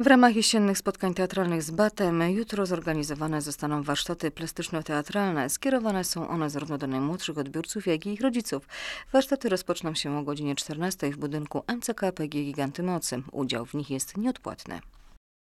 W ramach jesiennych spotkań teatralnych z Batem jutro zorganizowane zostaną warsztaty plastyczno-teatralne. Skierowane są one zarówno do najmłodszych odbiorców, jak i ich rodziców. Warsztaty rozpoczną się o godzinie 14 w budynku MCK Giganty Mocy. Udział w nich jest nieodpłatny.